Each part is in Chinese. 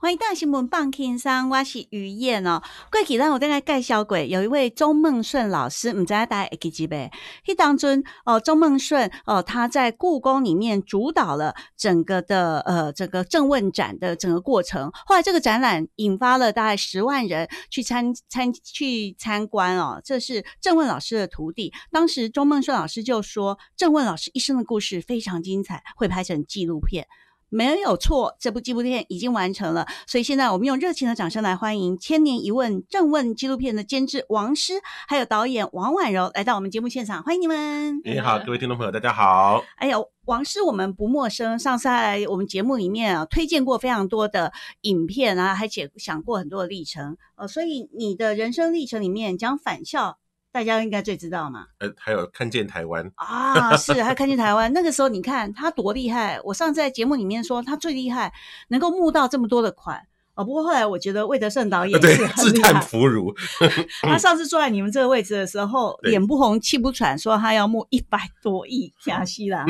欢迎大新闻放轻松，我是于燕哦。过去呢，我再来介绍过，有一位周梦顺老师，唔知大家记记未？他当中哦，周梦顺哦，他在故宫里面主导了整个的呃这个郑问展的整个过程。后来这个展览引发了大概十万人去参参去参观哦。这是郑问老师的徒弟，当时周梦顺老师就说，郑问老师一生的故事非常精彩，会拍成纪录片。没有错，这部纪录片已经完成了，所以现在我们用热情的掌声来欢迎《千年一问》正问纪录片的监制王师，还有导演王婉柔来到我们节目现场，欢迎你们！你好，各位听众朋友，大家好！哎呦，王师我们不陌生，上次在我们节目里面啊推荐过非常多的影片啊，还且想过很多的历程，呃，所以你的人生历程里面讲返校。大家应该最知道嘛？呃，还有看见台湾啊，是还看见台湾。那个时候你看他多厉害，我上次在节目里面说他最厉害，能够募到这么多的款哦，不过后来我觉得魏德圣导演是自叹弗如。他上次坐在你们这个位置的时候，脸不红气不喘，说他要募一百多亿加西啦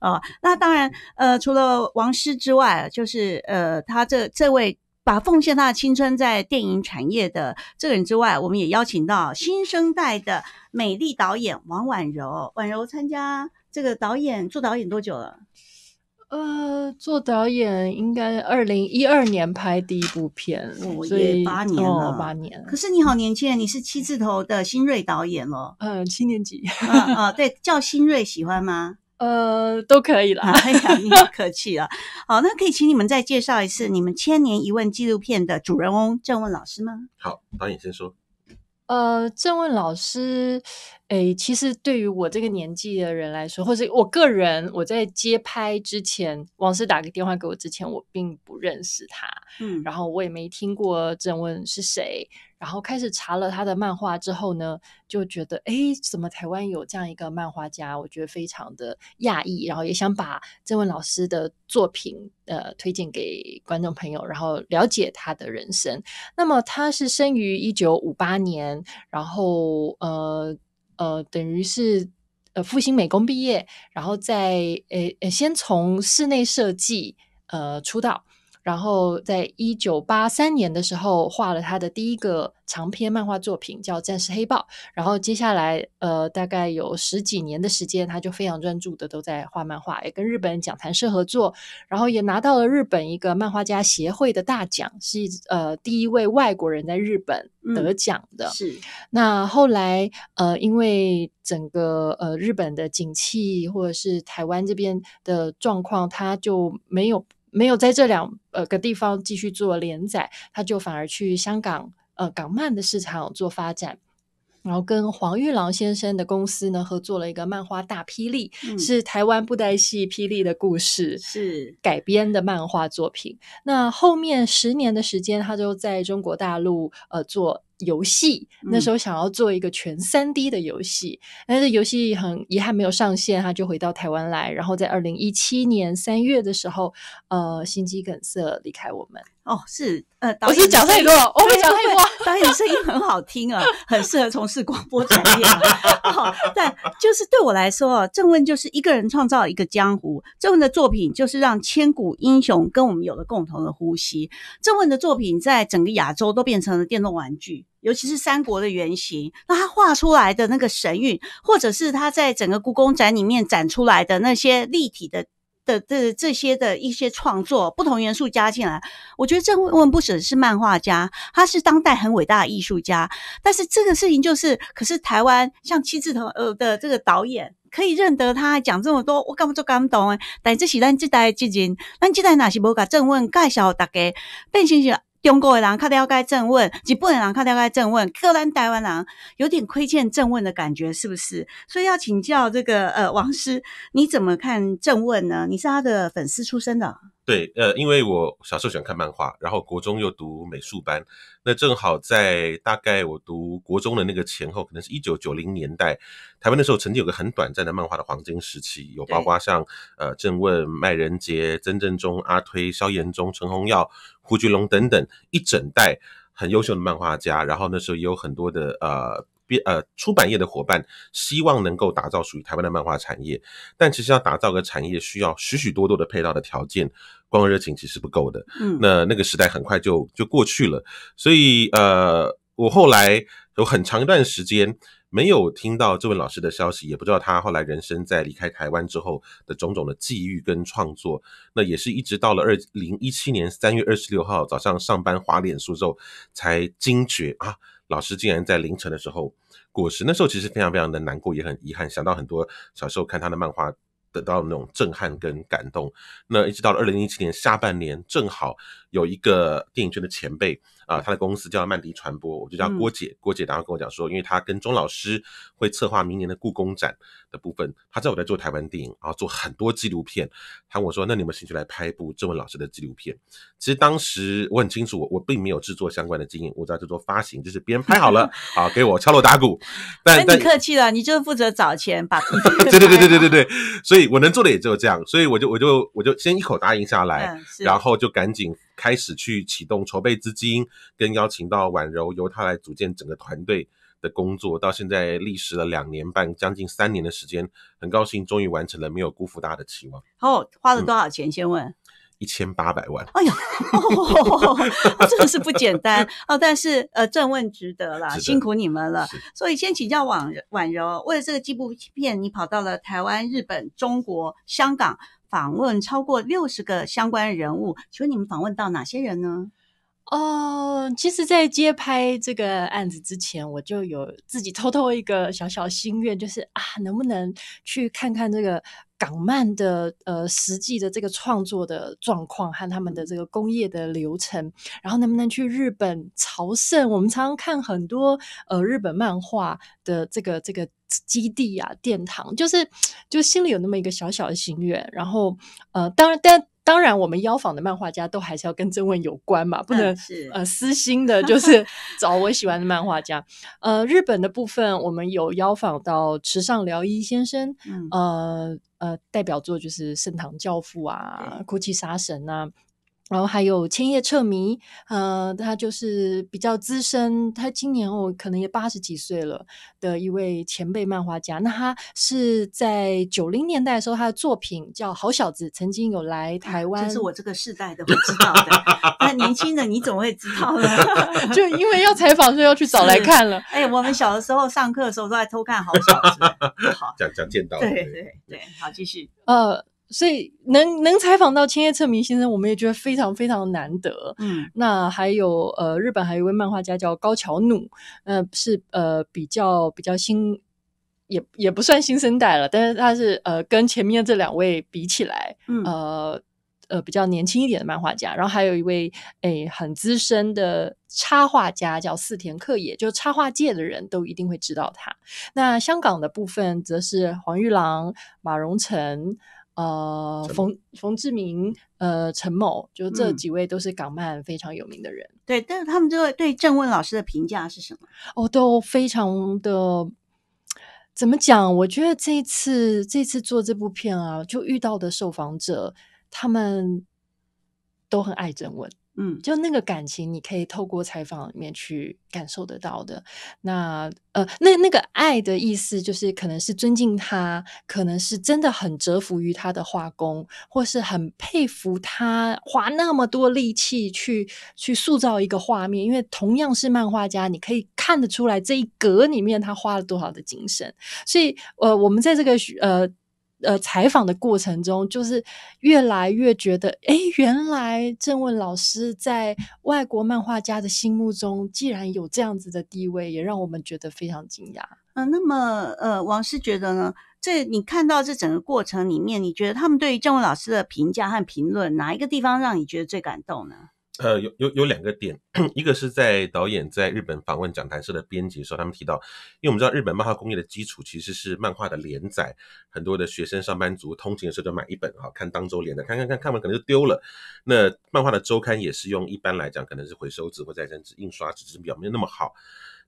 啊。那当然，呃，除了王师之外，就是呃，他这这位。把奉献他的青春在电影产业的这个人之外，我们也邀请到新生代的美丽导演王婉柔。婉柔参加这个导演做导演多久了？呃，做导演应该二零一二年拍第一部片，我也八年了，八年。可是你好，年轻人，你是七字头的新锐导演哦，嗯，七年级啊，对，叫新锐，喜欢吗？呃，都可以了。哎呀，你客气了。好，那可以请你们再介绍一次你们《千年一问》纪录片的主人翁郑问老师吗？好，导演先说。呃，郑问老师，哎，其实对于我这个年纪的人来说，或者我个人，我在接拍之前，王师打个电话给我之前，我并不认识他，嗯，然后我也没听过郑问是谁。然后开始查了他的漫画之后呢，就觉得哎，怎么台湾有这样一个漫画家？我觉得非常的讶异。然后也想把这位老师的作品呃推荐给观众朋友，然后了解他的人生。那么他是生于一九五八年，然后呃呃，等于是呃复兴美工毕业，然后在呃呃先从室内设计呃出道。然后，在一九八三年的时候，画了他的第一个长篇漫画作品，叫《战士黑豹》。然后接下来，呃，大概有十几年的时间，他就非常专注的都在画漫画，也跟日本讲谈社合作，然后也拿到了日本一个漫画家协会的大奖，是呃第一位外国人在日本得奖的。是那后来，呃，因为整个呃日本的景气或者是台湾这边的状况，他就没有。没有在这两呃个地方继续做连载，他就反而去香港呃港漫的市场做发展，然后跟黄玉郎先生的公司呢合作了一个漫画《大霹雳》，是台湾布袋戏《霹雳》的故事是改编的漫画作品。那后面十年的时间，他就在中国大陆呃做。游戏那时候想要做一个全三 D 的游戏，但是游戏很遗憾没有上线，他就回到台湾来，然后在二零一七年三月的时候，呃，心肌梗塞离开我们。哦，是，呃，我是讲太多，我不讲太多。导演声音很好听啊，很适合从事广播产业。哦。但就是对我来说啊，郑问就是一个人创造一个江湖。郑问的作品就是让千古英雄跟我们有了共同的呼吸。郑问的作品在整个亚洲都变成了电动玩具，尤其是三国的原型。那他画出来的那个神韵，或者是他在整个故宫展里面展出来的那些立体的。的这这些的一些创作，不同元素加进来，我觉得郑问不舍是漫画家，他是当代很伟大的艺术家。但是这个事情就是，可是台湾像七字头呃的这个导演，可以认得他讲这么多，我干嘛做感动诶？但这是咱这待基金，咱这代哪是无甲郑问介绍大家？邓先生。中国的后看到要该正问，你不能让看到该正问，可能台湾人有点亏欠正问的感觉，是不是？所以要请教这个呃王师，你怎么看正问呢？你是他的粉丝出身的。对，呃，因为我小时候喜欢看漫画，然后国中又读美术班，那正好在大概我读国中的那个前后，可能是一九九零年代，台湾那时候曾经有个很短暂的漫画的黄金时期，有包括像呃郑问、麦仁杰、曾正中、阿推、萧炎忠、陈红耀、胡菊龙等等一整代很优秀的漫画家，然后那时候也有很多的呃。呃，出版业的伙伴希望能够打造属于台湾的漫画产业，但其实要打造个产业，需要许许多多的配套的条件，光有热情其实不够的。嗯，那那个时代很快就就过去了，所以呃，我后来有很长一段时间没有听到这位老师的消息，也不知道他后来人生在离开台湾之后的种种的际遇跟创作。那也是一直到了二零一七年三月二十六号早上上班滑脸书之后，才惊觉啊，老师竟然在凌晨的时候。果实那时候其实非常非常的难过，也很遗憾，想到很多小时候看他的漫画得到的那种震撼跟感动。那一直到了二零一七年下半年，正好。有一个电影圈的前辈啊，他的公司叫曼迪传播，我就叫郭姐。郭姐然后跟我讲说，因为他跟钟老师会策划明年的故宫展的部分，他知道我在做台湾电影，然后做很多纪录片，他跟我说：“那你有没有兴趣来拍一部钟文老师的纪录片？”其实当时我很清楚，我我并没有制作相关的经验，我在做发行，就是别人拍好了，好给我敲锣打鼓。但你客气了，你就负责找钱把。对对对对对对对，所以我能做的也就这样，所以我就我就我就先一口答应下来，然后就赶紧。开始去启动筹备资金，跟邀请到婉柔，由她来组建整个团队的工作，到现在历时了两年半，将近三年的时间，很高兴终于完成了，没有辜负大家的期望。哦，花了多少钱？先问。一千八百万。哎呦，真 的是不简单哦。但是呃，正问值得啦，辛苦你们了。所以先请教婉婉柔，为了这个纪录片，你跑到了台湾、日本、中国、香港。访问超过六十个相关人物，请问你们访问到哪些人呢？哦，其实，在接拍这个案子之前，我就有自己偷偷一个小小心愿，就是啊，能不能去看看这个。港漫的呃实际的这个创作的状况和他们的这个工业的流程，然后能不能去日本朝圣？我们常常看很多呃日本漫画的这个这个基地啊殿堂，就是就心里有那么一个小小的心愿。然后呃，当然，但当然，我们妖访的漫画家都还是要跟正文有关嘛，不能呃私心的，就 是找我喜欢的漫画家。呃，日本的部分，我们有妖访到池上辽一先生，呃。呃，代表作就是《盛唐教父》啊，《哭泣杀神》啊，然后还有千叶彻迷，呃，他就是比较资深，他今年哦可能也八十几岁了的一位前辈漫画家。那他是在九零年代的时候，他的作品叫《好小子》，曾经有来台湾。这是我这个世代的，不知道的。那年轻人你怎么会知道呢？就因为要采访，所以要去找来看了。哎，我们小的时候上课的时候都在偷看《好小子》。好，讲讲见到。对对对，好，继续。呃。所以能能采访到千叶彻明先生，我们也觉得非常非常难得。嗯，那还有呃，日本还有一位漫画家叫高桥努，那是呃比较比较新，也也不算新生代了，但是他是呃跟前面这两位比起来，呃呃比较年轻一点的漫画家。然后还有一位诶很资深的插画家叫四田克也，就是插画界的人都一定会知道他。那香港的部分则是黄玉郎、马荣成。呃，冯冯志明，呃，陈某，就这几位都是港漫非常有名的人。对，但是他们这位对郑问老师的评价是什么？哦，都非常的怎么讲？我觉得这次这次做这部片啊，就遇到的受访者，他们都很爱郑文。嗯，就那个感情，你可以透过采访里面去感受得到的。那呃，那那个爱的意思，就是可能是尊敬他，可能是真的很折服于他的画工，或是很佩服他花那么多力气去去塑造一个画面。因为同样是漫画家，你可以看得出来这一格里面他花了多少的精神。所以呃，我们在这个呃。呃，采访的过程中，就是越来越觉得，哎，原来郑问老师在外国漫画家的心目中，既然有这样子的地位，也让我们觉得非常惊讶。嗯，那么，呃，王师觉得呢？这你看到这整个过程里面，你觉得他们对于郑问老师的评价和评论，哪一个地方让你觉得最感动呢？呃，有有有两个点，一个是在导演在日本访问讲谈社的编辑的时候，他们提到，因为我们知道日本漫画工业的基础其实是漫画的连载，很多的学生上班族通勤的时候就买一本啊，看当周连的，看看看看完可能就丢了。那漫画的周刊也是用，一般来讲可能是回收纸或再生纸印刷，纸质表面那么好，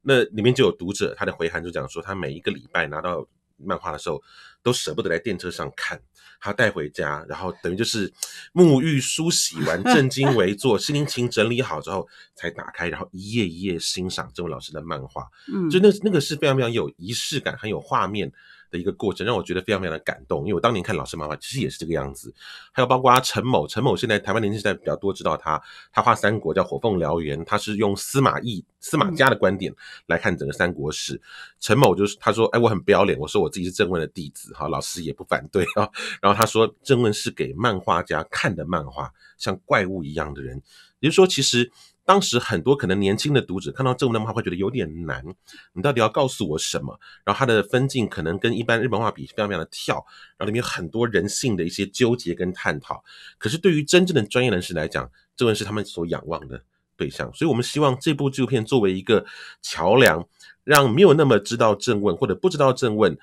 那里面就有读者他的回函就讲说，他每一个礼拜拿到。漫画的时候，都舍不得在电车上看，他带回家，然后等于就是沐浴梳洗完，正襟危坐，心情整理好之后才打开，然后一页一页欣赏这位老师的漫画。嗯，就那那个是非常非常有仪式感，很有画面。一个过程让我觉得非常非常的感动，因为我当年看老师漫画其实也是这个样子，还有包括啊陈某陈某现在台湾年轻时代比较多知道他，他画三国叫火凤燎原，他是用司马懿司马家的观点来看整个三国史。陈某就是他说，哎，我很不要脸，我说我自己是正问的弟子，哈，老师也不反对啊。然后他说正问是给漫画家看的漫画，像怪物一样的人，也就是说其实。当时很多可能年轻的读者看到正文的话，会觉得有点难。你到底要告诉我什么？然后它的分镜可能跟一般日本画比非常非常的跳，然后里面有很多人性的一些纠结跟探讨。可是对于真正的专业人士来讲，这文是他们所仰望的对象。所以我们希望这部纪录片作为一个桥梁，让没有那么知道正问或者不知道正问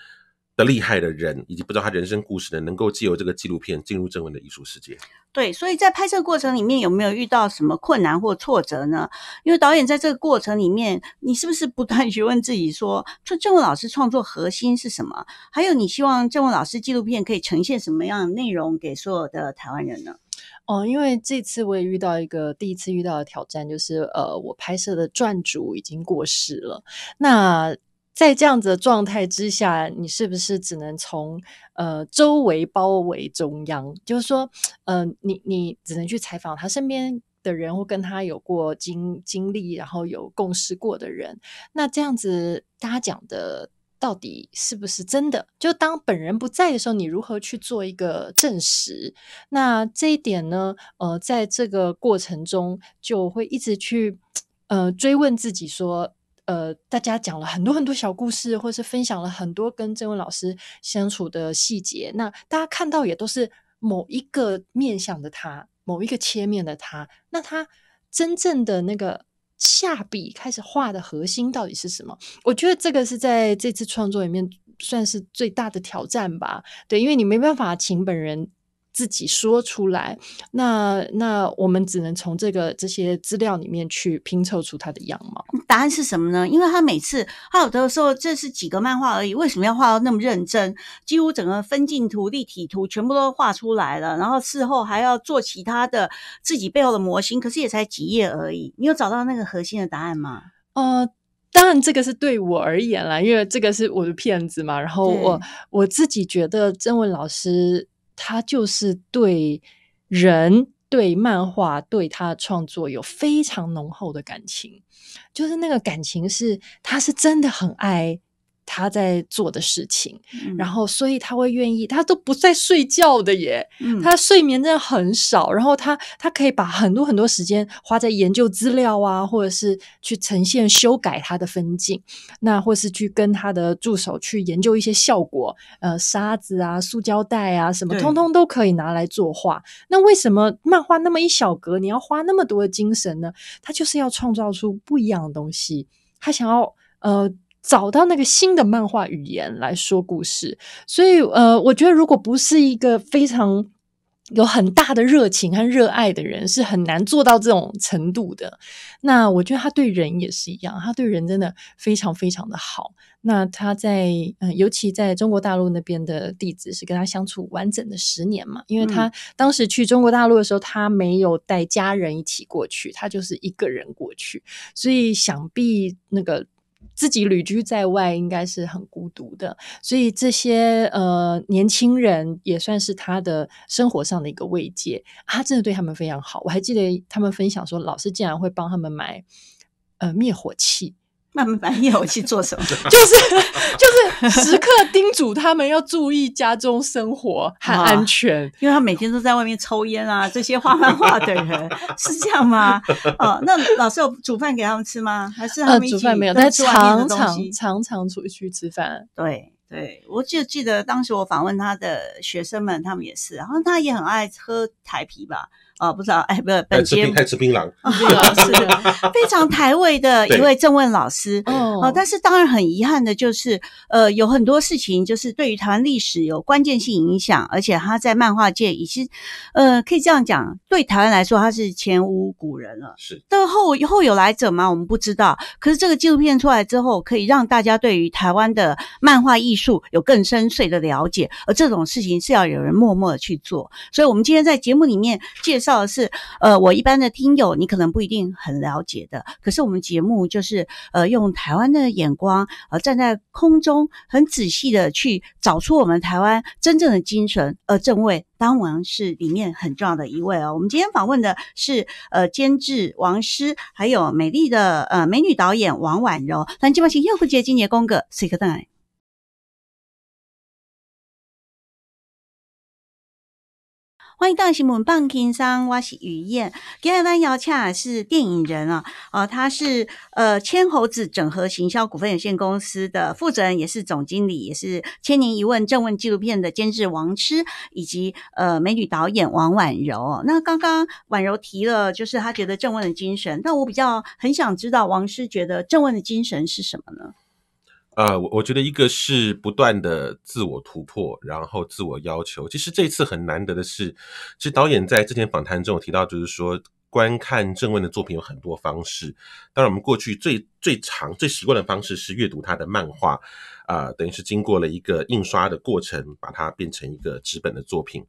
厉害的人，以及不知道他人生故事的，能够借由这个纪录片进入正文的艺术世界。对，所以在拍摄过程里面有没有遇到什么困难或挫折呢？因为导演在这个过程里面，你是不是不断询问自己说，这郑文老师创作核心是什么？还有你希望郑文老师纪录片可以呈现什么样的内容给所有的台湾人呢？哦，因为这次我也遇到一个第一次遇到的挑战，就是呃，我拍摄的撰主已经过世了。那在这样子的状态之下，你是不是只能从呃周围包围中央？就是说，呃，你你只能去采访他身边的人，或跟他有过经经历，然后有共识过的人。那这样子，大家讲的到底是不是真的？就当本人不在的时候，你如何去做一个证实？那这一点呢？呃，在这个过程中，就会一直去呃追问自己说。呃，大家讲了很多很多小故事，或是分享了很多跟这位老师相处的细节。那大家看到也都是某一个面向的他，某一个切面的他。那他真正的那个下笔开始画的核心到底是什么？我觉得这个是在这次创作里面算是最大的挑战吧。对，因为你没办法请本人。自己说出来，那那我们只能从这个这些资料里面去拼凑出他的样貌。答案是什么呢？因为他每次他有的时候这是几个漫画而已，为什么要画到那么认真？几乎整个分镜图、立体图全部都画出来了，然后事后还要做其他的自己背后的模型，可是也才几页而已。你有找到那个核心的答案吗？呃，当然这个是对我而言了，因为这个是我的片子嘛。然后我我自己觉得曾文老师。他就是对人、对漫画、对他创作有非常浓厚的感情，就是那个感情是，他是真的很爱。他在做的事情，然后所以他会愿意，他都不在睡觉的耶，他睡眠真的很少。然后他他可以把很多很多时间花在研究资料啊，或者是去呈现修改他的分镜，那或是去跟他的助手去研究一些效果，呃，沙子啊，塑胶袋啊，什么通通都可以拿来作画。那为什么漫画那么一小格，你要花那么多的精神呢？他就是要创造出不一样的东西，他想要呃。找到那个新的漫画语言来说故事，所以呃，我觉得如果不是一个非常有很大的热情和热爱的人，是很难做到这种程度的。那我觉得他对人也是一样，他对人真的非常非常的好。那他在嗯，尤其在中国大陆那边的弟子是跟他相处完整的十年嘛，因为他当时去中国大陆的时候，他没有带家人一起过去，他就是一个人过去，所以想必那个。自己旅居在外，应该是很孤独的，所以这些呃年轻人也算是他的生活上的一个慰藉。他真的对他们非常好，我还记得他们分享说，老师竟然会帮他们买呃灭火器。慢半夜我去做什么？就是就是时刻叮嘱他们要注意家中生活和安全，因为他每天都在外面抽烟啊，这些画漫画的人是这样吗？哦，那老师有煮饭给他们吃吗？还是他们煮饭没有？他常常常常出去吃饭。对对，我就记得当时我访问他的学生们，他们也是，好像他也很爱喝台啤吧。哦，不知道，哎，不，本节太吃槟榔，是的，非常台味的一位政问老师。哦，但是当然很遗憾的就是，呃，有很多事情就是对于台湾历史有关键性影响，而且他在漫画界，以及，呃，可以这样讲，对台湾来说，他是前无古人了。是，但后后有来者嘛，我们不知道。可是这个纪录片出来之后，可以让大家对于台湾的漫画艺术有更深邃的了解。而这种事情是要有人默默的去做。所以我们今天在节目里面介绍。是呃，我一般的听友，你可能不一定很了解的。可是我们节目就是呃，用台湾的眼光，呃，站在空中很仔细的去找出我们台湾真正的精神。呃，正位当然是里面很重要的一位哦。我们今天访问的是呃，监制王师，还有美丽的呃美女导演王婉柔。那这边请耀福街金杰公馆，d 个进来。欢迎到新门旁听商，我是雨燕。今日我们要请是电影人啊，呃，他是呃千猴子整合行销股份有限公司的负责人，也是总经理，也是《千年一问》正问纪录片的监制王痴，以及呃美女导演王婉柔。那刚刚婉柔提了，就是他觉得正问的精神，那我比较很想知道王师觉得正问的精神是什么呢？呃，我我觉得一个是不断的自我突破，然后自我要求。其实这次很难得的是，其实导演在之前访谈中，有提到就是说，观看郑问的作品有很多方式。当然，我们过去最最长、最习惯的方式是阅读他的漫画，啊，等于是经过了一个印刷的过程，把它变成一个纸本的作品。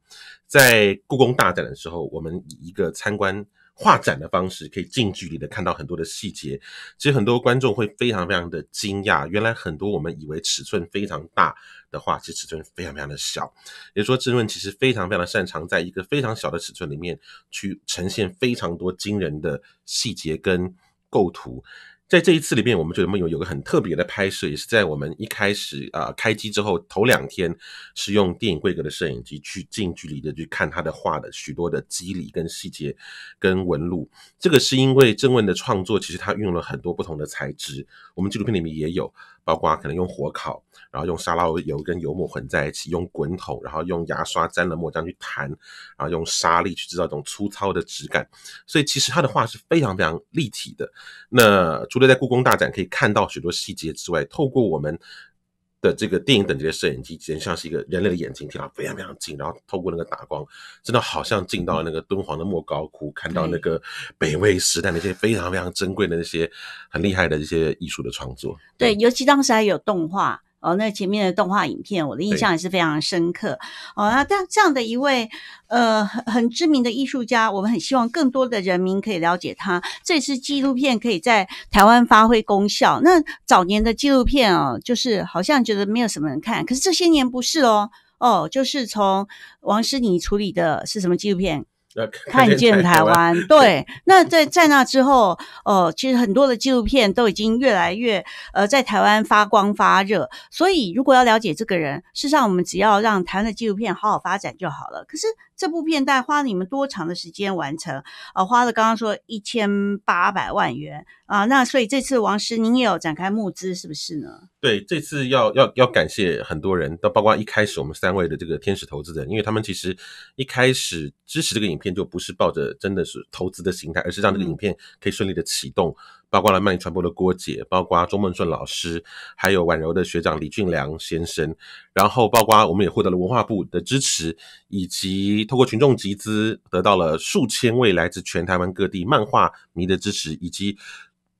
在故宫大展的时候，我们以一个参观。画展的方式可以近距离的看到很多的细节，其实很多观众会非常非常的惊讶，原来很多我们以为尺寸非常大的画，其实尺寸非常非常的小，也就是说，郑润其实非常非常擅长在一个非常小的尺寸里面去呈现非常多惊人的细节跟构图。在这一次里面，我们觉得有有个很特别的拍摄，也是在我们一开始啊开机之后头两天，是用电影规格的摄影机去近距离的去看他的画的许多的肌理跟细节跟纹路。这个是因为郑问的创作，其实他运用了很多不同的材质，我们纪录片里面也有。包括可能用火烤，然后用沙拉油跟油墨混在一起，用滚筒，然后用牙刷沾了墨浆去弹，然后用沙粒去制造一种粗糙的质感。所以其实他的画是非常非常立体的。那除了在故宫大展可以看到许多细节之外，透过我们。的这个电影等级的摄影机，简直像是一个人类的眼睛，贴到非常非常近，然后透过那个打光，真的好像进到那个敦煌的莫高窟，看到那个北魏时代那些非常非常珍贵的那些很厉害的一些艺术的创作。对，尤其当时还有动画。哦，那前面的动画影片，我的印象也是非常深刻。哦，那这样这样的一位，呃，很很知名的艺术家，我们很希望更多的人民可以了解他。这次纪录片可以在台湾发挥功效。那早年的纪录片哦，就是好像觉得没有什么人看，可是这些年不是哦，哦，就是从王诗妮处理的是什么纪录片？看见台湾，对，那在在那之后，哦，其实很多的纪录片都已经越来越，呃，在台湾发光发热。所以，如果要了解这个人，事实上我们只要让台湾的纪录片好好发展就好了。可是这部片带花你们多长的时间完成？啊，花了刚刚说一千八百万元。啊，那所以这次王师您也有展开募资，是不是呢？对，这次要要要感谢很多人，都包括一开始我们三位的这个天使投资人，因为他们其实一开始支持这个影片，就不是抱着真的是投资的心态，而是让这个影片可以顺利的启动。包括了漫影传播的郭姐，包括钟孟顺老师，还有婉柔的学长李俊良先生，然后包括我们也获得了文化部的支持，以及通过群众集资得到了数千位来自全台湾各地漫画迷的支持，以及。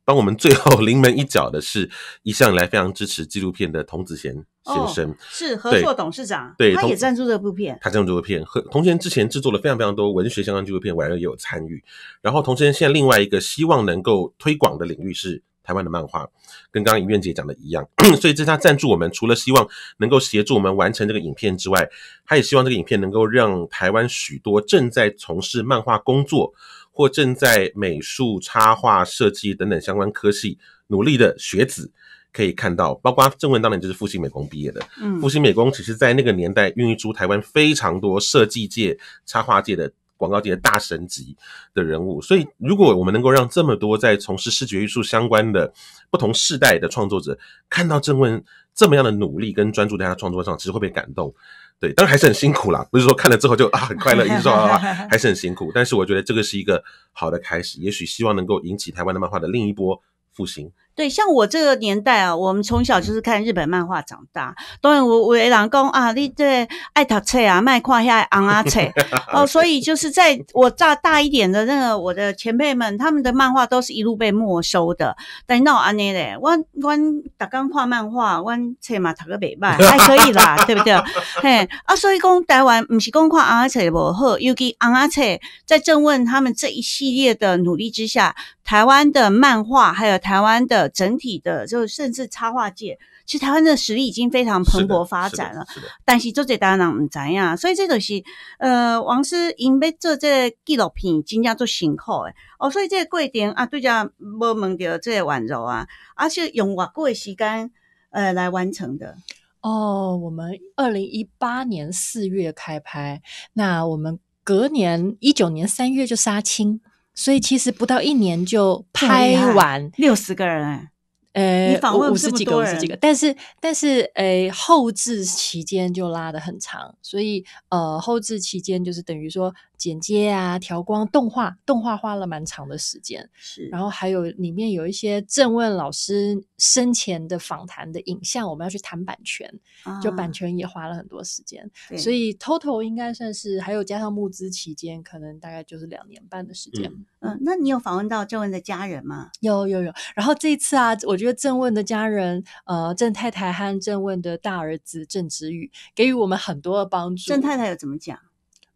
帮我们最后临门一脚的，是一向以来非常支持纪录片的童子贤先生，是合作董事长，对，他也赞助这部片，他赞助这部片。和童贤之前制作了非常非常多文学相关纪录片，婉我也有参与。然后，童贤现在另外一个希望能够推广的领域是台湾的漫画，跟刚刚尹院姐讲的一样，所以这是他赞助我们，除了希望能够协助我们完成这个影片之外，他也希望这个影片能够让台湾许多正在从事漫画工作。或正在美术、插画、设计等等相关科系努力的学子，可以看到，包括郑文当年就是复兴美工毕业的。嗯，复兴美工其实在那个年代孕育出台湾非常多设计界、插画界的、广告界的大神级的人物。所以，如果我们能够让这么多在从事视觉艺术相关的不同世代的创作者，看到郑文这么样的努力跟专注在他创作上，其实会被感动。对，当然还是很辛苦啦，不是说看了之后就啊很快乐，一直说啊，还是很辛苦。但是我觉得这个是一个好的开始，也许希望能够引起台湾的漫画的另一波复兴。对，像我这个年代啊，我们从小就是看日本漫画长大。当然，我我爷娘讲啊，你这爱读册啊，卖矿下爱昂啊册 哦，所以就是在我大大一点的那个我的前辈们，他们的漫画都是一路被没收的。但那安妮嘞，我我刚刚看漫画，我册嘛读个袂慢，还可以啦，对不对？嘿啊，所以讲台湾不是讲看阿阿册无好，尤其昂啊册在正问他们这一系列的努力之下。台湾的漫画，还有台湾的整体的，就甚至插画界，其实台湾的实力已经非常蓬勃发展了。但是作者当然唔知啊，所以这就是呃，王师因要做这纪录片，真正做辛苦诶。哦，所以这个规定啊，对家无门到这个婉柔啊，而且用外国的时间呃来完成的。哦，我们二零一八年四月开拍，那我们隔年一九年三月就杀青。所以其实不到一年就拍完，六十个人，呃，五十几个，五十几个。但是但是，呃，后置期间就拉得很长，所以呃，后置期间就是等于说。剪接啊，调光、动画、动画花了蛮长的时间，是。然后还有里面有一些郑问老师生前的访谈的影像，我们要去谈版权，就版权也花了很多时间。所以 total 应该算是，还有加上募资期间，可能大概就是两年半的时间。嗯，那你有访问到郑问的家人吗？有有有。然后这一次啊，我觉得郑问的家人，呃，郑太太和郑问的大儿子郑子宇给予我们很多的帮助。郑太太有怎么讲？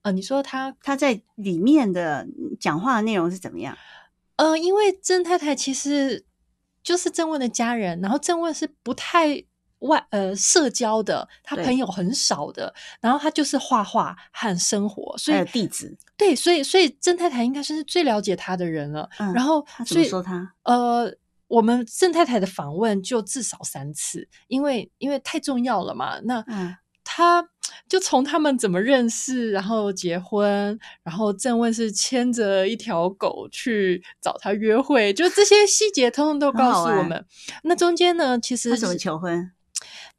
呃，你说他他在里面的讲话内容是怎么样？呃，因为郑太太其实就是郑问的家人，然后郑问是不太外呃社交的，他朋友很少的，然后他就是画画和生活，所以弟子对，所以所以郑太太应该算是最了解他的人了。然后，所以说他呃，我们郑太太的访问就至少三次，因为因为太重要了嘛。那嗯。他就从他们怎么认识，然后结婚，然后正问是牵着一条狗去找他约会，就这些细节通通都告诉我们。那中间呢，其实怎么求婚？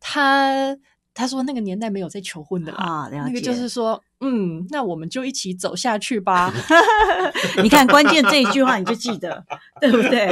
他他说那个年代没有在求婚的啦，那个就是说，嗯，那我们就一起走下去吧。你看，关键这一句话你就记得，对不对？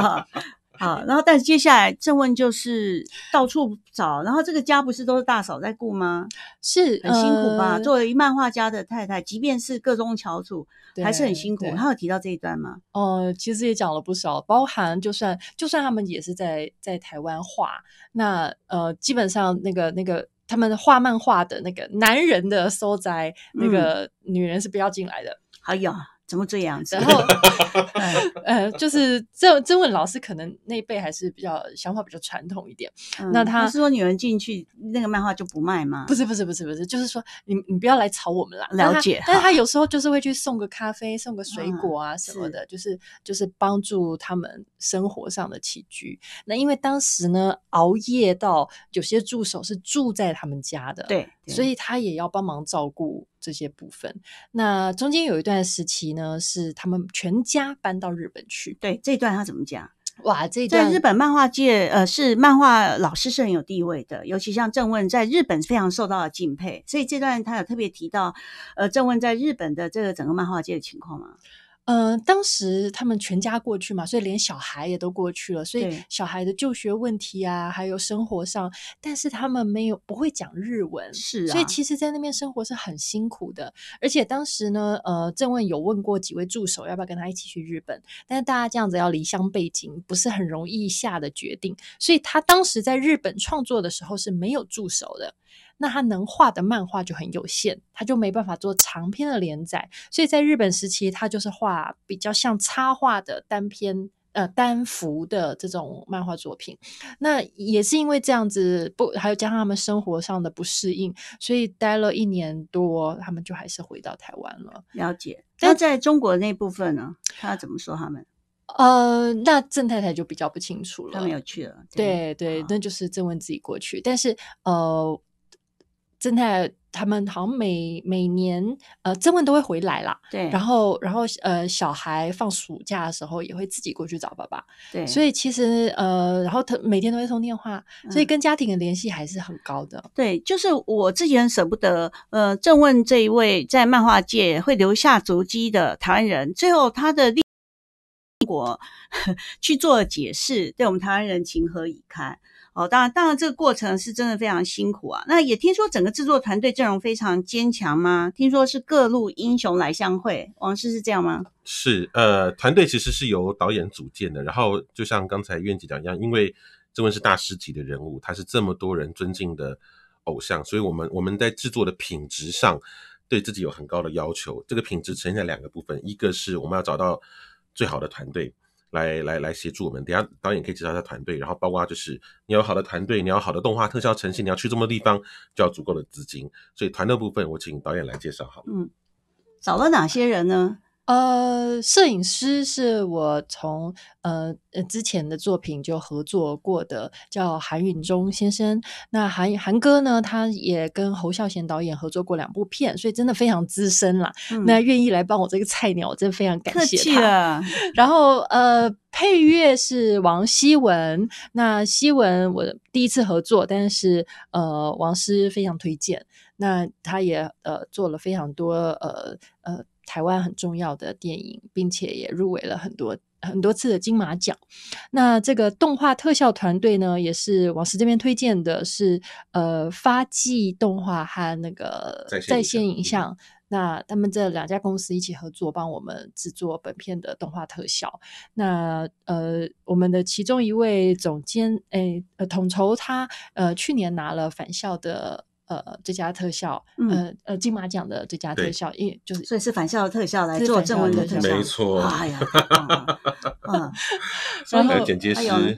好，然后但是接下来正问就是到处找，然后这个家不是都是大嫂在顾吗？是很辛苦吧？作为漫画家的太太，即便是各中翘楚，还是很辛苦。他有提到这一段吗？哦，其实也讲了不少，包含就算就算他们也是在在台湾画，那呃，基本上那个那个他们画漫画的那个男人的收宅，那个女人是不要进来的。哎呀。怎么这样子？然后，呃，就是这这位老师可能那辈还是比较想法比较传统一点。那他不是说女人进去那个漫画就不卖吗？不是不是不是不是，就是说你你不要来吵我们啦。了解。但他有时候就是会去送个咖啡，送个水果啊什么的，就是就是帮助他们生活上的起居。那因为当时呢，熬夜到有些助手是住在他们家的，对，所以他也要帮忙照顾这些部分。那中间有一段时期。呢，是他们全家搬到日本去。对，这段他怎么讲？哇，这段在日本漫画界，呃，是漫画老师是很有地位的，尤其像郑问在日本非常受到敬佩，所以这段他有特别提到，呃，郑问在日本的这个整个漫画界的情况吗？嗯，当时他们全家过去嘛，所以连小孩也都过去了，所以小孩的就学问题啊，还有生活上，但是他们没有不会讲日文，是，啊，所以其实，在那边生活是很辛苦的。而且当时呢，呃，正问有问过几位助手要不要跟他一起去日本，但是大家这样子要离乡背井，不是很容易下的决定，所以他当时在日本创作的时候是没有助手的。那他能画的漫画就很有限，他就没办法做长篇的连载，所以在日本时期，他就是画比较像插画的单篇、呃单幅的这种漫画作品。那也是因为这样子不，还有加上他们生活上的不适应，所以待了一年多，他们就还是回到台湾了。了解。那在中国那部分呢？他怎么说他们？呃，那郑太太就比较不清楚了。他没有去了。对对，那就是郑文自己过去，但是呃。正太他们好像每每年呃正问都会回来啦，对，然后然后呃小孩放暑假的时候也会自己过去找爸爸，对，所以其实呃然后他每天都会通电话，所以跟家庭的联系还是很高的。对，就是我自己很舍不得呃正问这一位在漫画界会留下足迹的台湾人，最后他的立国 去做解释，对我们台湾人情何以堪？哦，当然，当然，这个过程是真的非常辛苦啊。那也听说整个制作团队阵容非常坚强吗？听说是各路英雄来相会，王师是这样吗？是，呃，团队其实是由导演组建的。然后就像刚才苑姐讲一样，因为这位是大师级的人物，他是这么多人尊敬的偶像，所以我们我们在制作的品质上对自己有很高的要求。这个品质呈现在两个部分，一个是我们要找到最好的团队。来来来，协助我们。等下导演可以介绍一下团队，然后包括就是你有好的团队，你要好的动画特效、呈现，你要去这么多地方，就要足够的资金。所以团队部分，我请导演来介绍，好。嗯，找了哪些人呢？呃，摄影师是我从呃呃之前的作品就合作过的，叫韩允中先生。那韩韩哥呢，他也跟侯孝贤导演合作过两部片，所以真的非常资深啦。那愿意来帮我这个菜鸟，真的非常感谢他。然后呃，配乐是王希文。那希文我第一次合作，但是呃，王师非常推荐。那他也呃做了非常多呃呃。台湾很重要的电影，并且也入围了很多很多次的金马奖。那这个动画特效团队呢，也是我这边推荐的是呃发际动画和那个在线影像。那他们这两家公司一起合作，帮我们制作本片的动画特效。那呃，我们的其中一位总监，哎呃，统筹他呃去年拿了返校的。呃，最佳特效，呃呃，金马奖的最佳特效，一就是所以是反校的特效来做正文的特效，没错。哎呀，然后还有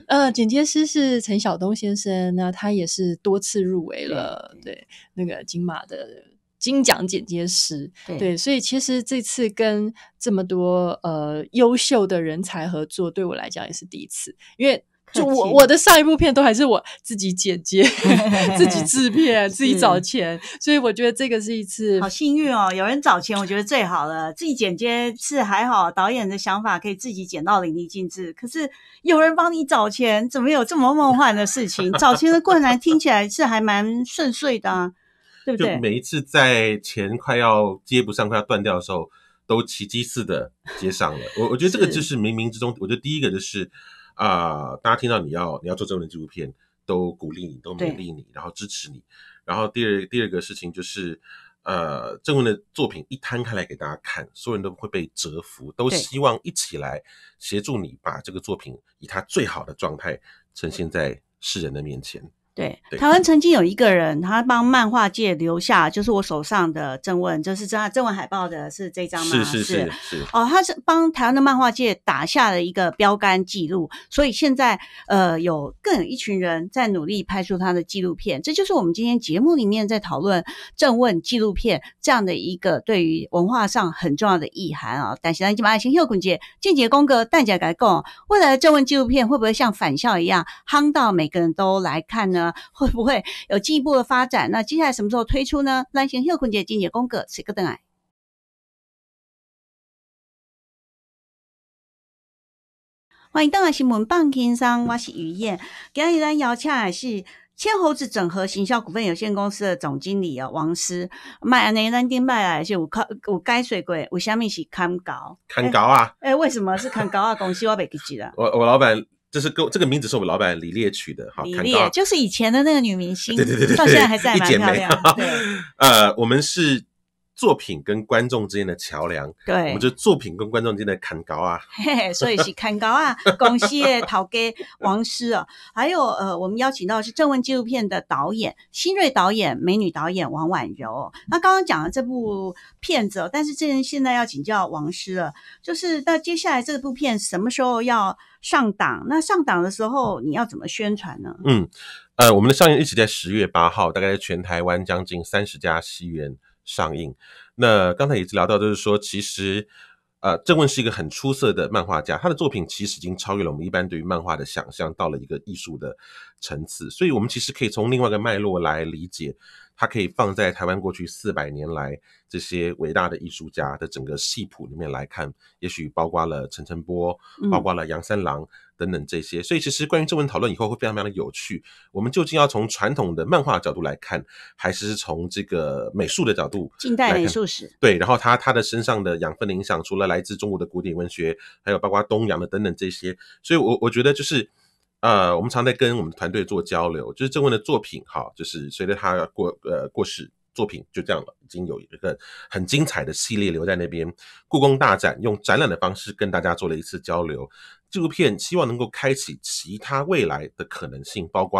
呃，剪接师是陈晓东先生，那他也是多次入围了，对那个金马的金奖剪接师，对，所以其实这次跟这么多呃优秀的人才合作，对我来讲也是第一次，因为。就我我的上一部片都还是我自己剪接、自己制片、自己找钱，所以我觉得这个是一次好幸运哦。有人找钱，我觉得最好了。自己剪接是还好，导演的想法可以自己剪到淋漓尽致。可是有人帮你找钱，怎么有这么梦幻的事情？找钱的过程听起来是还蛮顺遂的，对不对？就每一次在钱快要接不上、快要断掉的时候，都奇迹似的接上了。我我觉得这个就是冥冥之中，我觉得第一个就是。啊！大家听到你要你要做真人纪录片，都鼓励你，都鼓励你，然后支持你。然后第二第二个事情就是，呃，郑文的作品一摊开来给大家看，所有人都会被折服，都希望一起来协助你把这个作品以它最好的状态呈现在世人的面前。对，台湾曾经有一个人，他帮漫画界留下，就是我手上的正问，就是正正问海报的是这张吗？是是是是哦，他是帮台湾的漫画界打下了一个标杆记录，所以现在呃，有更有一群人在努力拍出他的纪录片，这就是我们今天节目里面在讨论正问纪录片这样的一个对于文化上很重要的意涵啊。但现在把爱心，又龚杰、间接公格，蛋仔改共，未来的正问纪录片会不会像返校一样夯到每个人都来看呢？会不会有进一步的发展？那接下来什么时候推出呢？兰行孝空杰经典风格，谁个等来？欢迎邓爱新闻板经商，我是于燕。今日咱邀请的是千猴子整合行销股份有限公司的总经理哦，王师。卖安尼，咱顶摆来是有靠有该水鬼，为下面是砍高砍高啊！哎，为什么是砍高啊？公司我被记得。我我老板。这是个这个名字是我们老板李烈取的，哈，李烈就是以前的那个女明星，对对对对，到现在还 在蛮漂亮。对，呃，我们是。作品跟观众之间的桥梁，对，我们就作品跟观众之间的坎高啊，嘿所以是坎高啊，恭 喜陶给王师哦，还有呃，我们邀请到的是正文纪录片的导演，新锐导演，美女导演王婉柔。那刚刚讲了这部片子，但是这人现在要请教王师了，就是那接下来这部片什么时候要上档？那上档的时候你要怎么宣传呢？嗯，呃，我们的上映一直在十月八号，大概全台湾将近三十家戏院。上映，那刚才也是聊到，就是说，其实，呃，郑问是一个很出色的漫画家，他的作品其实已经超越了我们一般对于漫画的想象，到了一个艺术的层次，所以我们其实可以从另外一个脉络来理解，它可以放在台湾过去四百年来这些伟大的艺术家的整个系谱里面来看，也许包括了陈诚波，包括了杨三郎。等等这些，所以其实关于这文讨论以后会非常非常的有趣。我们究竟要从传统的漫画角度来看，还是从这个美术的角度？近代美术史对，然后他他的身上的养分的影响，除了来自中国的古典文学，还有包括东洋的等等这些。所以，我我觉得就是，呃，我们常在跟我们团队做交流，就是郑文的作品，哈，就是随着他过呃过世，作品就这样了，已经有一个很精彩的系列留在那边。故宫大展用展览的方式跟大家做了一次交流。纪录片希望能够开启其他未来的可能性，包括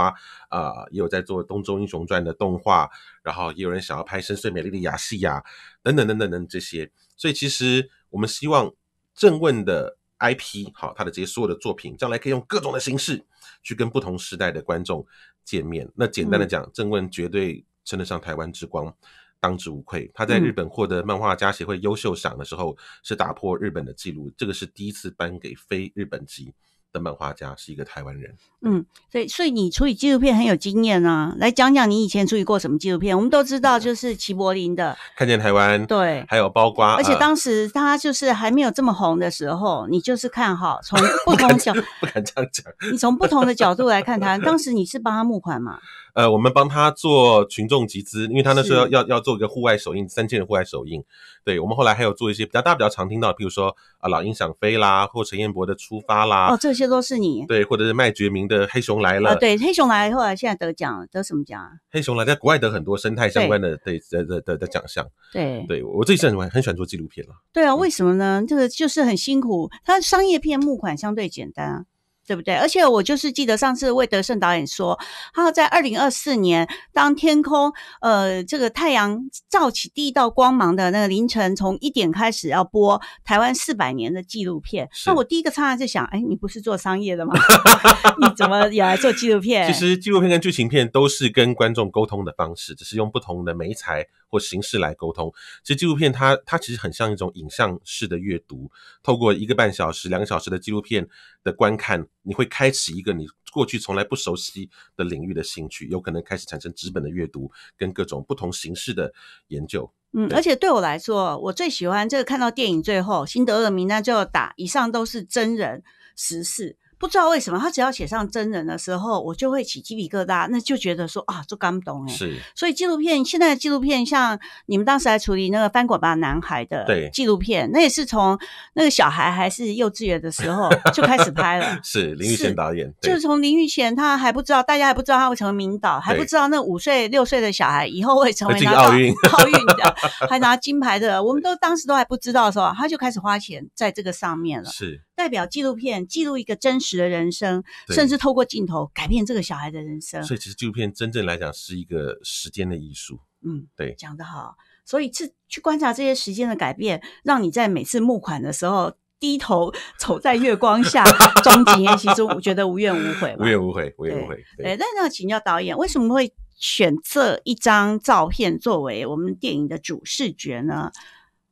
啊，也有在做《东周英雄传》的动画，然后也有人想要拍《深邃美丽的雅西亚》等等等等等这些。所以其实我们希望正问的 IP 好，他的这些所有的作品，将来可以用各种的形式去跟不同时代的观众见面。那简单的讲，正问绝对称得上台湾之光。当之无愧，他在日本获得漫画家协会优秀赏的时候，是打破日本的记录。这个是第一次颁给非日本籍的漫画家，是一个台湾人。嗯，以所以你处理纪录片很有经验啊。来讲讲你以前处理过什么纪录片？我们都知道，就是齐柏林的，看见台湾，对，还有包瓜。而且当时他就是还没有这么红的时候，你就是看好从 不同角，不敢这样讲，你从不同的角度来看他。当时你是帮他募款嘛？呃，我们帮他做群众集资，因为他那时候要要做一个户外首映，三千人户外首映。对我们后来还有做一些比较大、比较常听到，譬如说啊，老鹰想飞啦，或陈彦博的出发啦。哦，这些都是你对，或者是麦觉明的《黑熊来了》啊。对，《黑熊来》后来现在得奖，得什么奖啊？《黑熊来》在国外得很多生态相关的对的的的奖项。对，对我自己是很很喜欢做纪录片了。对啊，为什么呢？这个就是很辛苦，它商业片募款相对简单。对不对？而且我就是记得上次魏德胜导演说，他在二零二四年，当天空呃这个太阳照起第一道光芒的那个凌晨，从一点开始要播台湾四百年的纪录片。那我第一个刹那就想，哎，你不是做商业的吗？你怎么也来做纪录片？其实纪录片跟剧情片都是跟观众沟通的方式，只是用不同的媒材或形式来沟通。其实纪录片它它其实很像一种影像式的阅读，透过一个半小时、两个小时的纪录片。的观看，你会开启一个你过去从来不熟悉的领域的兴趣，有可能开始产生纸本的阅读跟各种不同形式的研究。嗯，而且对我来说，我最喜欢这个看到电影最后，辛得的名单就后打。以上都是真人实事。不知道为什么，他只要写上真人的时候，我就会起鸡皮疙瘩，那就觉得说啊，这刚懂哎。是。所以纪录片，现在的纪录片，像你们当时来处理那个翻滚吧男孩的纪录片，那也是从那个小孩还是幼稚园的时候 就开始拍了。是。林育贤导演，就是从林育贤，他还不知道，大家还不知道他会成为名导，还不知道那五岁六岁的小孩以后会成为拿奥运奥运的，还拿金牌的，我们都当时都还不知道的时候，他就开始花钱在这个上面了。是。代表纪录片记录一个真实的人生，甚至透过镜头改变这个小孩的人生。所以，其实纪录片真正来讲是一个时间的艺术。嗯，对，讲得好。所以，去去观察这些时间的改变，让你在每次募款的时候低头，走在月光下，终景。其实，我觉得无怨无悔，无怨无悔，无怨无悔。对，那那请教导演，为什么会选这一张照片作为我们电影的主视觉呢？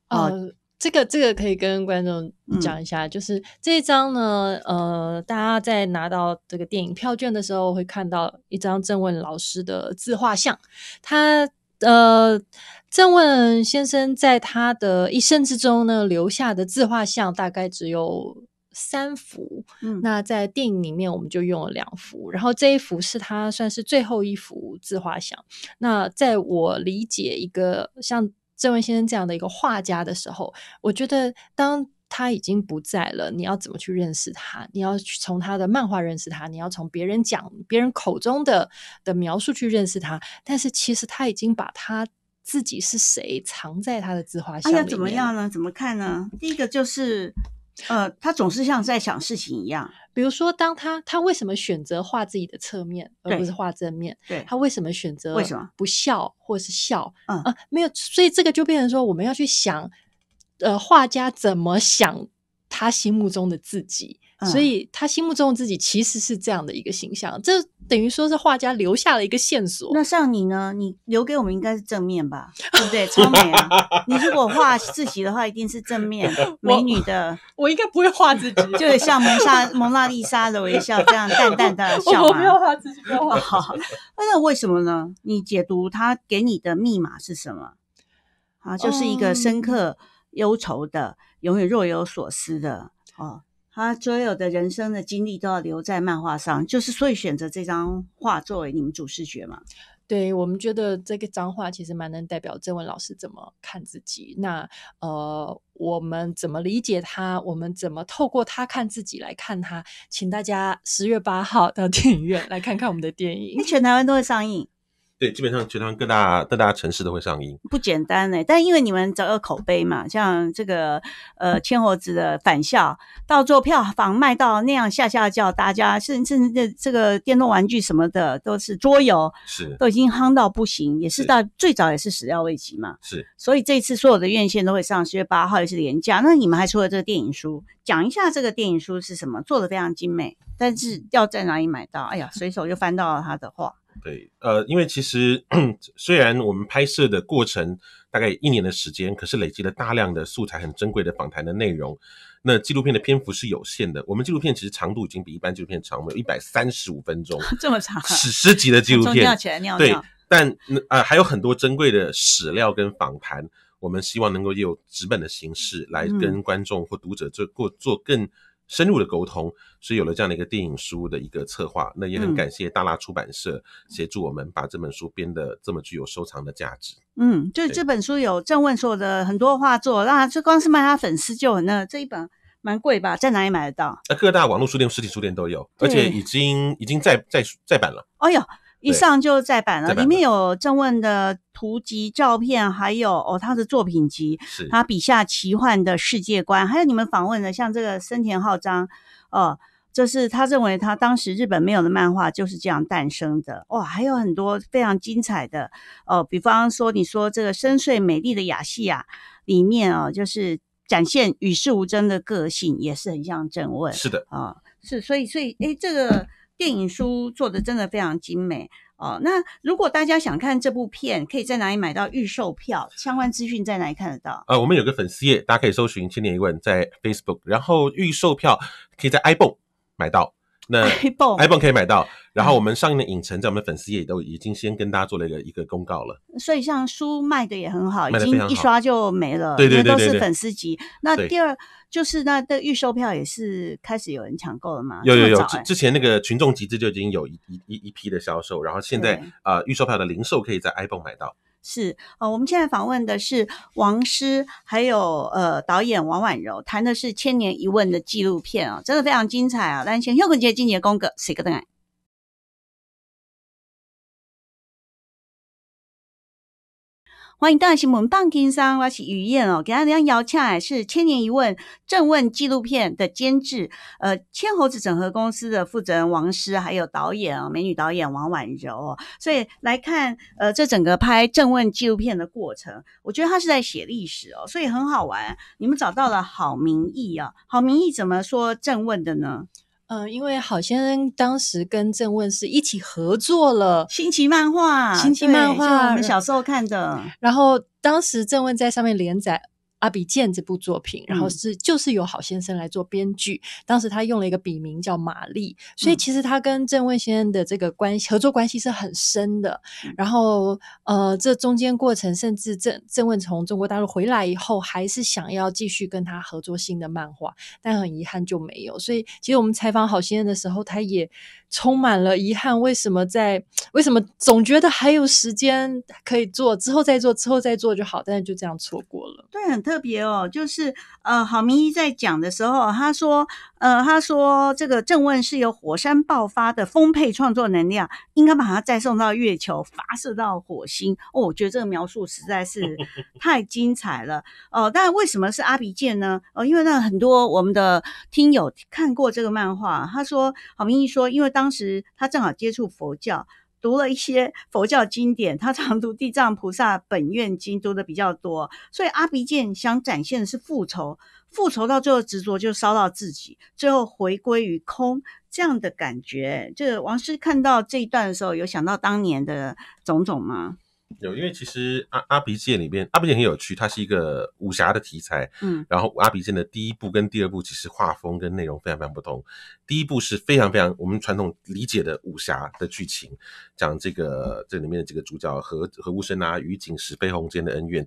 呃。这个这个可以跟观众讲一下，就是这一张呢，呃，大家在拿到这个电影票券的时候，会看到一张郑问老师的自画像。他呃，郑问先生在他的一生之中呢，留下的自画像大概只有三幅。那在电影里面，我们就用了两幅，然后这一幅是他算是最后一幅自画像。那在我理解，一个像。这位先生这样的一个画家的时候，我觉得当他已经不在了，你要怎么去认识他？你要从他的漫画认识他，你要从别人讲别人口中的的描述去认识他。但是其实他已经把他自己是谁藏在他的字画里面。怎么样呢？怎么看呢？第一个就是。呃，他总是像在想事情一样，比如说，当他他为什么选择画自己的侧面，而不是画正面对他为什么选择为什么不笑或者是笑啊？没有，所以这个就变成说，我们要去想，呃，画家怎么想他心目中的自己。所以他心目中的自己其实是这样的一个形象，这等于说是画家留下了一个线索。那像你呢？你留给我们应该是正面吧，对不对？超美！你如果画自己的话，一定是正面美女的。我应该不会画自己，就得像蒙莎蒙娜丽莎的微笑这样淡淡的 笑吧。我没有画自己，没有画 好。那为什么呢？你解读他给你的密码是什么？啊，就是一个深刻忧愁的，永远若有所思的哦。他所有的人生的经历都要留在漫画上，就是所以选择这张画作为你们主视觉嘛。对我们觉得这个张画其实蛮能代表郑文老师怎么看自己。那呃，我们怎么理解他？我们怎么透过他看自己来看他？请大家十月八号到电影院来看看我们的电影。全台湾都会上映。对，基本上全台各大、各大城市都会上映，不简单哎。但因为你们早有口碑嘛，像这个呃千猴子的返校，到做票房卖到那样下下叫，大家甚至这这个电动玩具什么的都是桌游，是都已经夯到不行，也是到最早也是始料未及嘛。是，所以这一次所有的院线都会上，十月八号也是廉价。那你们还出了这个电影书，讲一下这个电影书是什么，做的非常精美，但是要在哪里买到？哎呀，随手就翻到了他的画。对，呃，因为其实虽然我们拍摄的过程大概一年的时间，可是累积了大量的素材，很珍贵的访谈的内容。那纪录片的篇幅是有限的，我们纪录片其实长度已经比一般纪录片长，有一百三十五分钟，这么长，史诗级的纪录片。尿起来尿尿。对，但啊还有很多珍贵的史料跟访谈，我们希望能够用有纸本的形式来跟观众或读者做做做更。深入的沟通，所以有了这样的一个电影书的一个策划。那也很感谢大拉出版社协助我们把这本书编得这么具有收藏的价值。嗯，就这本书有正问所有的很多画作，那就光是卖他粉丝就很那这一本蛮贵吧？在哪里买得到？呃，各大网络书店、实体书店都有，而且已经已经在在再版了。哎呦！以上就再版了，里面有正问的图集、照片，还有哦他的作品集，他笔下奇幻的世界观，还有你们访问的，像这个森田浩章，哦，这是他认为他当时日本没有的漫画就是这样诞生的哇，还有很多非常精彩的，哦，比方说你说这个深邃美丽的雅西亚里面哦，就是展现与世无争的个性，也是很像正问，是的啊，是，所以所以哎，这个。电影书做的真的非常精美哦。那如果大家想看这部片，可以在哪里买到预售票？相关资讯在哪里看得到？呃，我们有个粉丝页，大家可以搜寻“千年一问”在 Facebook，然后预售票可以在 iBom 买到。那 i p h o n iPhone 可以买到，然后我们上映的影城在我们粉丝页也都已经先跟大家做了一个一个公告了。所以像书卖的也很好，已经一刷就没了，对对那都是粉丝级。那第二就是那的预售票也是开始有人抢购了嘛？有有有，之前那个群众集资就已经有一一一一批的销售，然后现在啊预售票的零售可以在 i p h o n e 买到。是，呃，我们现在访问的是王师，还有呃导演王婉柔，谈的是千年一问的纪录片啊，真的非常精彩啊。那先向各位 o 行公告，谁个等？欢迎，到然是我棒金商，我是雨燕哦，给大家邀请哎，是《千年一问》正问纪录片的监制，呃，千猴子整合公司的负责人王师，还有导演啊，美女导演王婉柔，所以来看，呃，这整个拍正问纪录片的过程，我觉得他是在写历史哦，所以很好玩。你们找到了好民意啊，好民意怎么说正问的呢？嗯，因为郝先生当时跟郑问是一起合作了《新奇漫画》，《新奇漫画》我们小时候看的。然后当时郑问在上面连载。阿比健这部作品，然后是就是由好先生来做编剧，当时他用了一个笔名叫玛丽，所以其实他跟郑问先生的这个关系合作关系是很深的。然后呃，这中间过程，甚至郑郑问从中国大陆回来以后，还是想要继续跟他合作新的漫画，但很遗憾就没有。所以其实我们采访好先生的时候，他也。充满了遗憾，为什么在为什么总觉得还有时间可以做，之后再做，之后再做就好，但是就这样错过了。对，很特别哦，就是呃，郝明义在讲的时候，他说，呃，他说这个正问是由火山爆发的丰沛创作能量，应该把它再送到月球，发射到火星。哦，我觉得这个描述实在是 太精彩了。哦，但为什么是阿鼻健呢？哦，因为那很多我们的听友看过这个漫画，他说郝明义说，因为。当时他正好接触佛教，读了一些佛教经典，他常读《地藏菩萨本愿经》读的比较多，所以阿鼻剑想展现的是复仇，复仇到最后执着就烧到自己，最后回归于空这样的感觉。这王师看到这一段的时候，有想到当年的种种吗？有，因为其实《阿阿鼻剑》里面，《阿鼻剑》很有趣，它是一个武侠的题材。嗯，然后《阿鼻剑》的第一部跟第二部其实画风跟内容非常非常不同。第一部是非常非常我们传统理解的武侠的剧情，讲这个这里面的几个主角何何无生啊、雨景、史飞鸿之间的恩怨。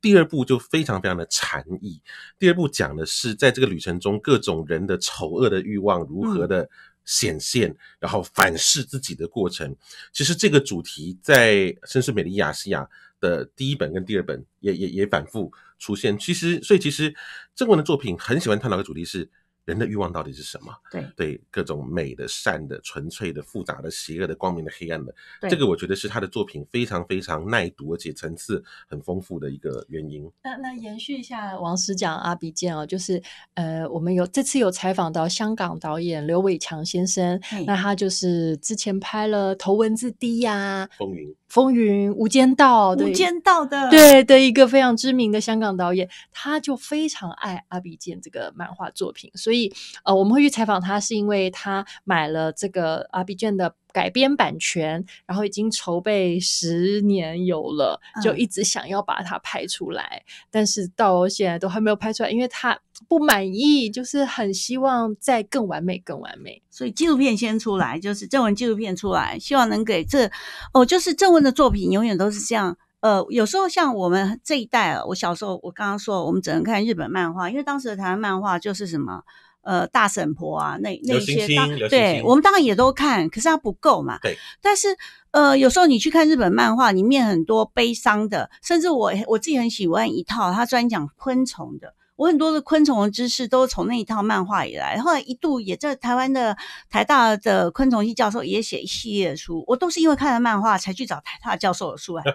第二部就非常非常的禅意，第二部讲的是在这个旅程中各种人的丑恶的欲望如何的。显现，然后反噬自己的过程。其实这个主题在《绅世美丽亚西亚》的第一本跟第二本也也也反复出现。其实，所以其实郑文的作品很喜欢探讨的主题是。人的欲望到底是什么？对对，各种美的、善的、纯粹的、复杂的、邪恶的、光明的、黑暗的，这个我觉得是他的作品非常非常耐读，而且层次很丰富的一个原因。那那延续一下王石讲阿比健哦，就是呃，我们有这次有采访到香港导演刘伟强先生，那他就是之前拍了《头文字 D》呀，《风云》。风云、无间道，无间道的，对的一个非常知名的香港导演，他就非常爱阿比健这个漫画作品，所以呃，我们会去采访他，是因为他买了这个阿比健的改编版权，然后已经筹备十年有了，就一直想要把它拍出来，但是到现在都还没有拍出来，因为他。不满意，就是很希望再更完美、更完美。所以纪录片先出来，就是正文纪录片出来，希望能给这……哦，就是正文的作品永远都是这样。呃，有时候像我们这一代啊，我小时候我刚刚说，我们只能看日本漫画，因为当时的台湾漫画就是什么……呃，大婶婆啊，那那些，对，我们当然也都看，可是它不够嘛。对。但是，呃，有时候你去看日本漫画，里面很多悲伤的，甚至我我自己很喜欢一套，他专讲昆虫的。我很多的昆虫的知识都从那一套漫画以来，后来一度也在台湾的台大的昆虫系教授也写一系列书，我都是因为看了漫画才去找台大的教授的书来看。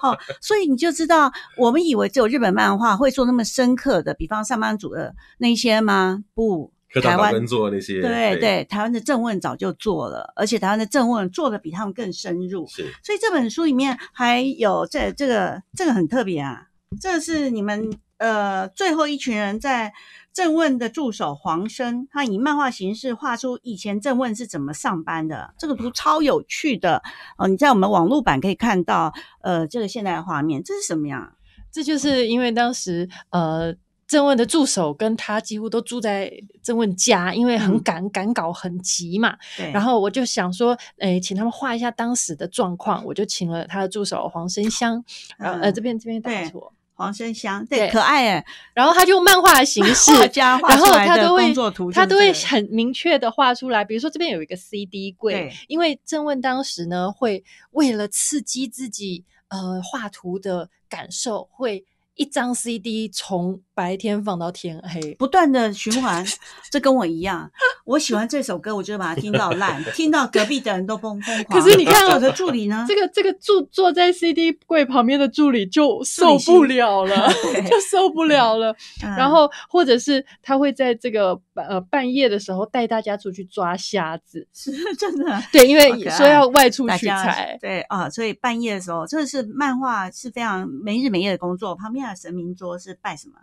好，所以你就知道，我们以为只有日本漫画会做那么深刻的，比方上班族的那些吗？不，台湾做那些。对对，台湾的正问早就做了，而且台湾的正问做的比他们更深入。是。所以这本书里面还有这这个这个很特别啊，这是你们。呃，最后一群人在郑问的助手黄生，他以漫画形式画出以前郑问是怎么上班的，这个图超有趣的哦。你在我们网络版可以看到，呃，这个现在的画面，这是什么呀？这就是因为当时呃，郑问的助手跟他几乎都住在郑问家，因为很赶赶稿很急嘛。对。然后我就想说，诶，请他们画一下当时的状况，我就请了他的助手黄生香，然后呃，这边这边打错。黄生香对可爱哎，然后他就用漫画的形式，画 家画出来的工作图，他都会很明确的画出来。比如说这边有一个 CD 柜，因为郑问当时呢会为了刺激自己，呃，画图的感受会。一张 CD 从白天放到天黑，不断的循环，这跟我一样。我喜欢这首歌，我就把它听到烂，听到隔壁的人都疯疯狂。可是你看我的助理呢？这个这个助坐在 CD 柜旁边的助理就受不了了，就受不了了。然后或者是他会在这个呃半夜的时候带大家出去抓瞎子，是真的。对，因为说要外出取材，对啊，所以半夜的时候，真的是漫画是非常没日没夜的工作，旁边。神明桌是拜什么？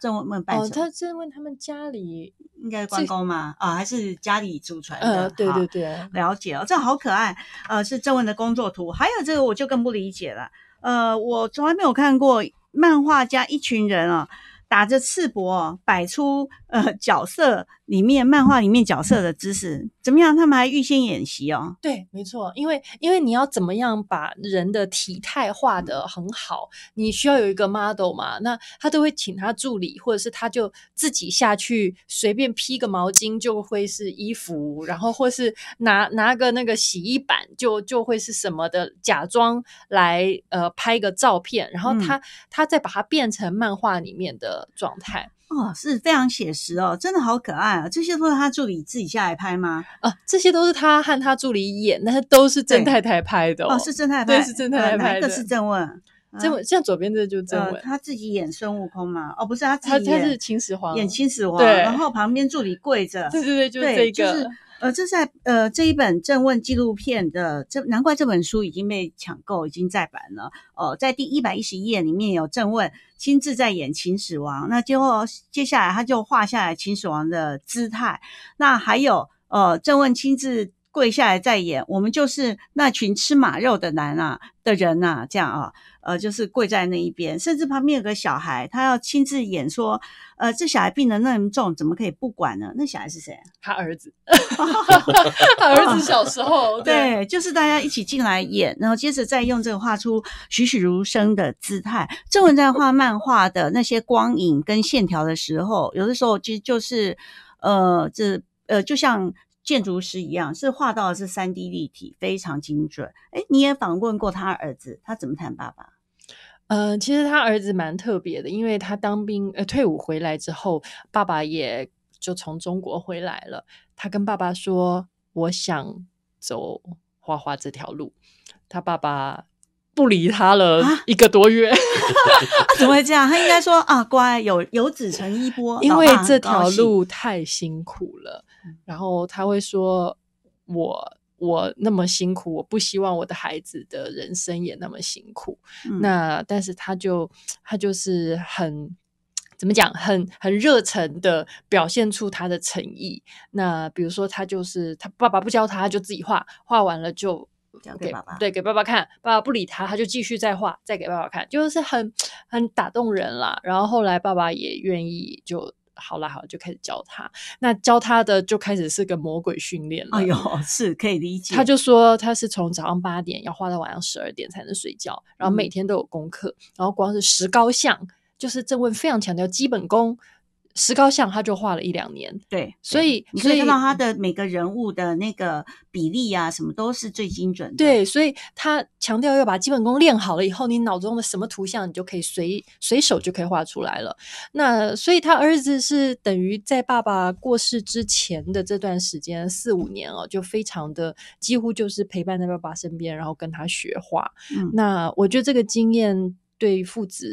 正问拜什么？他正问他们家里应该是关公吗？啊，还是家里祖传的？对对对，了解哦，这好可爱。呃，是正问的工作图，还有这个我就更不理解了。呃，我从来没有看过漫画家一群人啊，打着赤膊摆出。呃，角色里面，漫画里面角色的知识，怎么样？他们还预先演习哦。对，没错，因为因为你要怎么样把人的体态画得很好，你需要有一个 model 嘛？那他都会请他助理，或者是他就自己下去随便披个毛巾就会是衣服，然后或是拿拿个那个洗衣板就就会是什么的假装来呃拍个照片，然后他他再把它变成漫画里面的状态。哦，是非常写实哦，真的好可爱啊！这些都是他助理自己下来拍吗？啊，这些都是他和他助理演，的，都是郑太太拍的哦，是郑太太拍，是郑太太拍。的，是郑问？郑问像左边这就是郑问，他自己演孙悟空嘛？哦，不是，他自己演秦始皇，演秦始皇。对，然后旁边助理跪着，对对对，就是这个。呃，这在呃这一本正问纪录片的这难怪这本书已经被抢购，已经在版了。哦，在第一百一十页里面有正问亲自在演秦始皇，那最后接下来他就画下来秦始皇的姿态，那还有呃正问亲自。跪下来再演，我们就是那群吃马肉的男啊的人呐，这样啊，呃，就是跪在那一边，甚至旁边有个小孩，他要亲自演说，呃，这小孩病得那么重，怎么可以不管呢？那小孩是谁？他儿子，他儿子小时候，对，就是大家一起进来演，然后接着再用这个画出栩栩如生的姿态。正文在画漫画的那些光影跟线条的时候，有的时候其实就是，呃，这呃，就像。建筑师一样，是画到的是三 D 立体，非常精准。哎，你也访问过他儿子，他怎么谈爸爸？嗯，其实他儿子蛮特别的，因为他当兵呃退伍回来之后，爸爸也就从中国回来了。他跟爸爸说：“我想走画画这条路。”他爸爸。不理他了一个多月，怎么会这样？他应该说啊，乖，有有子成衣钵。因为这条路太辛苦了，然后他会说，我我那么辛苦，我不希望我的孩子的人生也那么辛苦。那但是他就他就是很怎么讲，很很热诚的表现出他的诚意。那比如说，他就是他爸爸不教他，他就自己画画完了就。这样给爸爸，对，给爸爸看，爸爸不理他，他就继续再画，再给爸爸看，就是很很打动人啦。然后后来爸爸也愿意，就好啦，好，就开始教他。那教他的就开始是个魔鬼训练了。哎呦，是可以理解。他就说他是从早上八点要画到晚上十二点才能睡觉，然后每天都有功课，然后光是石膏像就是正问非常强调基本功。石膏像，他就画了一两年，对，所以你可以看到他的每个人物的那个比例啊，什么都是最精准的。对，所以他强调要把基本功练好了以后，你脑中的什么图像，你就可以随随手就可以画出来了。那所以他儿子是等于在爸爸过世之前的这段时间四五年哦，就非常的几乎就是陪伴在爸爸身边，然后跟他学画。嗯，那我觉得这个经验对父子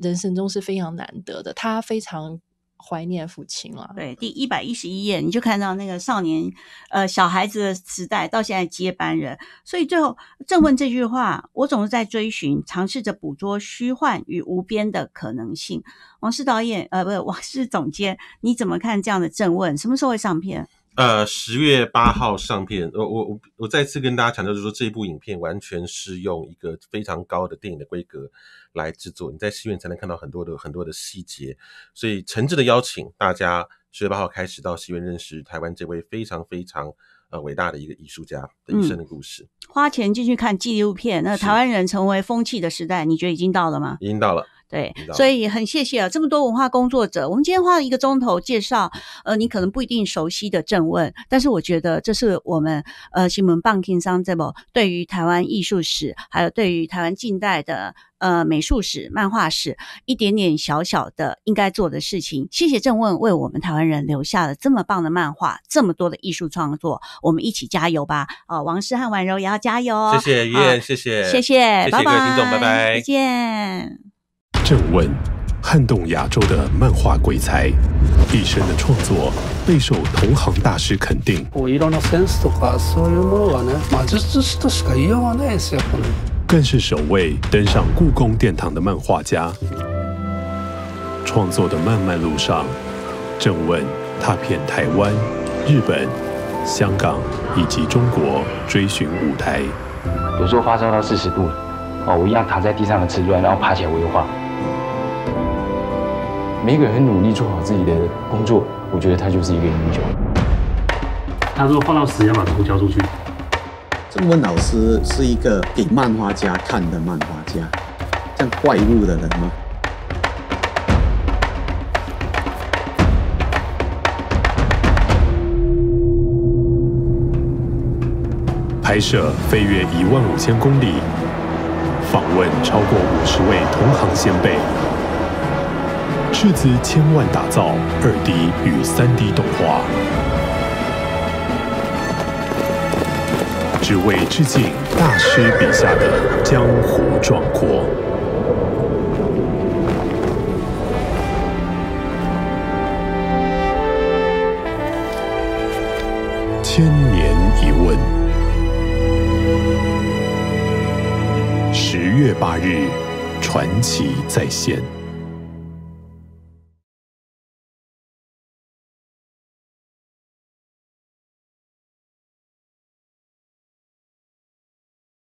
人生中是非常难得的。他非常。怀念父亲了。对，第一百一十一页，你就看到那个少年，呃，小孩子的时代，到现在接班人。所以最后正问这句话，我总是在追寻，尝试着捕捉虚幻与无边的可能性。王室导演，呃，不，是王室总监，你怎么看这样的正问？什么时候会上片？呃，十月八号上片，我我我我再次跟大家强调，就是说这部影片完全是用一个非常高的电影的规格来制作，你在戏院才能看到很多的很多的细节，所以诚挚的邀请大家十月八号开始到戏院认识台湾这位非常非常呃伟大的一个艺术家的一生的故事。花钱进去看纪录片，那台湾人成为风气的时代，你觉得已经到了吗？已经到了。对，所以很谢谢啊，这么多文化工作者。我们今天花了一个钟头介绍，呃，你可能不一定熟悉的正问，但是我觉得这是我们呃新闻棒 king 这么对于台湾艺术史，还有对于台湾近代的呃美术史、漫画史，一点点小小的应该做的事情。谢谢正问为我们台湾人留下了这么棒的漫画，这么多的艺术创作。我们一起加油吧！啊，王诗和婉柔也要加油。谢谢于彦，谢谢，谢谢，谢谢总，拜拜，再见。正问，撼动亚洲的漫画鬼才，一生的创作备受同行大师肯定，更是首位登上故宫殿堂的漫画家。创作的漫漫路上，正问踏遍台湾、日本、香港以及中国，追寻舞台。有时候发烧到四十度了，哦，我一样躺在地上的瓷砖，然后爬起来我又画。每个人很努力做好自己的工作，我觉得他就是一个英雄。他说：“放到死也要把图交出去。”郑文老师是一个给漫画家看的漫画家，像怪物的人吗？拍摄飞越一万五千公里，访问超过五十位同行先辈。斥资千万打造二 D 与三 D 动画，只为致敬大师笔下的江湖壮阔。千年一问，十月八日，传奇再现。